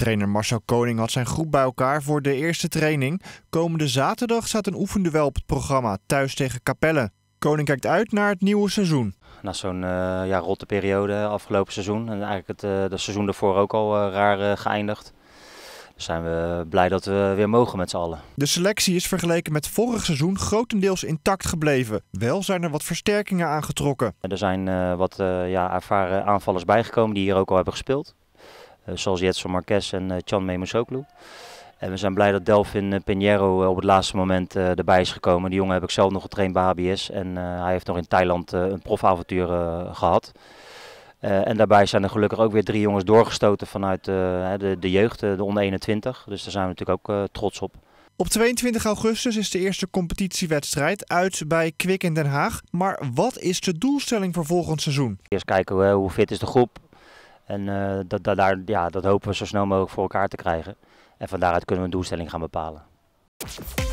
Trainer Marcel Koning had zijn groep bij elkaar voor de eerste training. Komende zaterdag staat een oefenduel op het programma thuis tegen Capelle. Koning kijkt uit naar het nieuwe seizoen. Na zo'n eh, ja, rotte periode afgelopen seizoen en eigenlijk het eh, seizoen daarvoor ook al eh, raar geëindigd. Dus zijn we blij dat we weer mogen met z'n allen. De selectie is vergeleken met vorig seizoen grotendeels intact gebleven. Wel zijn er wat versterkingen aangetrokken. Er zijn wat ja, ervaren aanvallers bijgekomen die hier ook al hebben gespeeld. Eh, zoals Jetson Marques en eh, Chan Memosoglu. En we zijn blij dat Delvin eh, Pinheiro op het laatste moment erbij is gekomen. Die jongen heb ik zelf nog getraind bij HBS. En hij heeft nog in Thailand een profavontuur gehad. en daarbij zijn er gelukkig ook weer drie jongens doorgestoten vanuit de, de, jeugd, de onder 21. Dus daar zijn we natuurlijk ook trots op. Op 22 augustus is de eerste competitiewedstrijd uit bij Kwik in Den Haag. Maar wat is de doelstelling voor volgend seizoen? Eerst kijken hoe fit is de groep, en eh, dat, daar, ja, dat hopen we zo snel mogelijk voor elkaar te krijgen. En van daaruit kunnen we een doelstelling gaan bepalen.